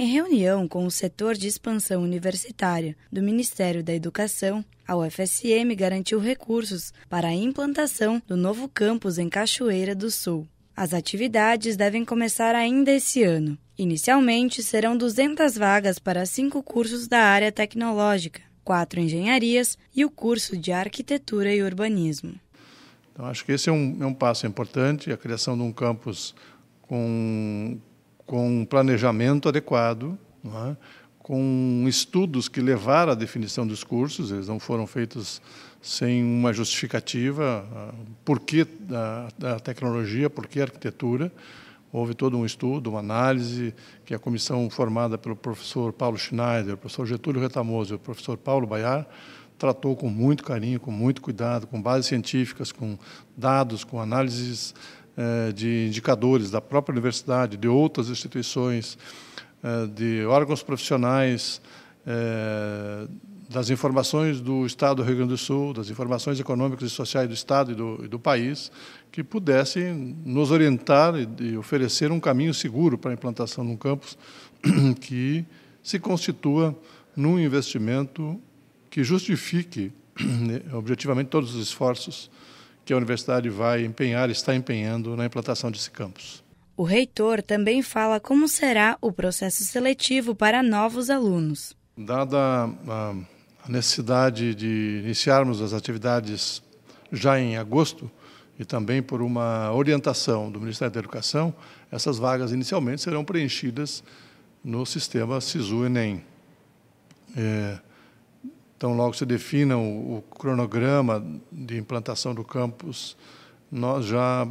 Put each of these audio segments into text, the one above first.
Em reunião com o setor de expansão universitária do Ministério da Educação, a UFSM garantiu recursos para a implantação do novo campus em Cachoeira do Sul. As atividades devem começar ainda esse ano. Inicialmente, serão 200 vagas para cinco cursos da área tecnológica, quatro engenharias e o curso de arquitetura e urbanismo. Então, acho que esse é um, é um passo importante a criação de um campus com com um planejamento adequado, é? com estudos que levaram à definição dos cursos, eles não foram feitos sem uma justificativa, ah, por que a, tecnologia, por que a arquitetura. Houve todo um estudo, uma análise, que a comissão formada pelo professor Paulo Schneider, professor Getúlio Retamoso e o professor Paulo Baiar tratou com muito carinho, com muito cuidado, com bases científicas, com dados, com análises eh, de indicadores da própria universidade, de outras instituições, eh, de órgãos profissionais, eh, das informações do Estado do Rio Grande do Sul, das informações econômicas e sociais do Estado e do, e do país, que pudessem nos orientar e, e, oferecer um caminho seguro para a implantação de um campus que se constitua num investimento que justifique objetivamente todos os esforços que a universidade vai empenhar, está empenhando na implantação desse campus. O reitor também fala como será o processo seletivo para novos alunos. Dada a necessidade de iniciarmos as atividades já em agosto e também por uma orientação do Ministério da Educação, essas vagas inicialmente serão preenchidas no sistema SISU-ENEM. É, então, logo se defina o, o cronograma de implantação do campus, nós já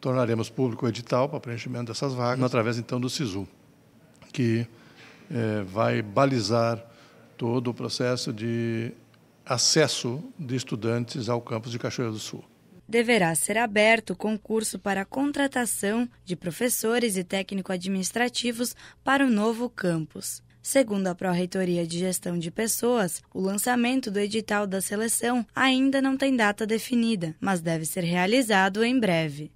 tornaremos público o edital para preenchimento dessas vagas, através então do SISU, que é, vai balizar todo o processo de acesso de estudantes ao campus de Cachoeira do Sul. Deverá ser aberto o concurso para a contratação de professores e técnico-administrativos para o novo campus. Segundo a Pró-Reitoria de Gestão de Pessoas, o lançamento do edital da seleção ainda não tem data definida, mas deve ser realizado em breve.